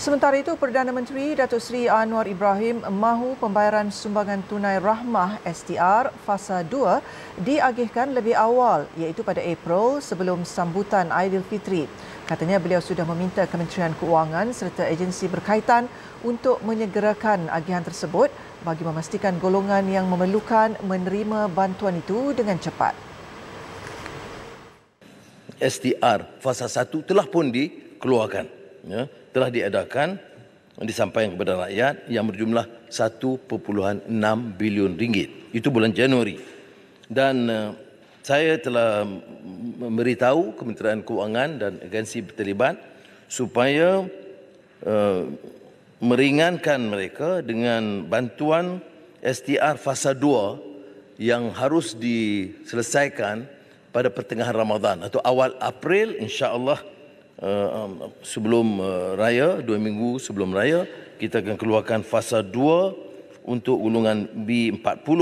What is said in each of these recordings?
Sementara itu, Perdana Menteri Datuk Seri Anwar Ibrahim mahu pembayaran sumbangan tunai rahmah STR fasa 2 diagihkan lebih awal iaitu pada April sebelum sambutan Aidilfitri. Katanya beliau sudah meminta Kementerian Keuangan serta agensi berkaitan untuk menyegerakan agihan tersebut bagi memastikan golongan yang memerlukan menerima bantuan itu dengan cepat. STR fasa 1 telah pun dikeluarkan ya, telah diadakan dan disampaikan kepada rakyat yang berjumlah 1.6 bilion ringgit itu bulan Januari dan uh, saya telah memberitahu Kementerian Kewangan dan agensi terlibat supaya uh, meringankan mereka dengan bantuan STR fasa 2 yang harus diselesaikan pada pertengahan Ramadan atau awal April insya-Allah Eh, sebelum eh, raya, dua minggu sebelum raya, kita akan keluarkan fasa dua untuk golongan B40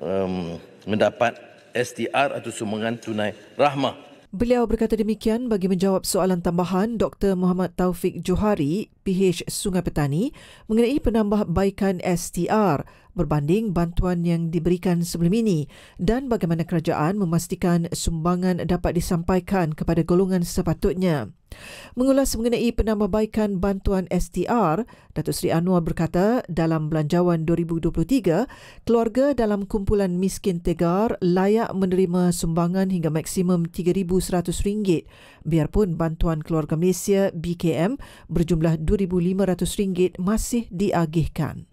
um, mendapat STR atau sumbangan tunai rahmah. Beliau berkata demikian bagi menjawab soalan tambahan Dr. Muhammad Taufik Johari, PH Sungai Petani, mengenai penambahbaikan STR berbanding bantuan yang diberikan sebelum ini dan bagaimana kerajaan memastikan sumbangan dapat disampaikan kepada golongan sepatutnya. Mengulas mengenai penambahbaikan bantuan STR, Datuk Seri Anwar berkata dalam Belanjawan 2023, keluarga dalam kumpulan miskin tegar layak menerima sumbangan hingga maksimum RM3,100 biarpun bantuan keluarga Malaysia BKM berjumlah RM2,500 masih diagihkan.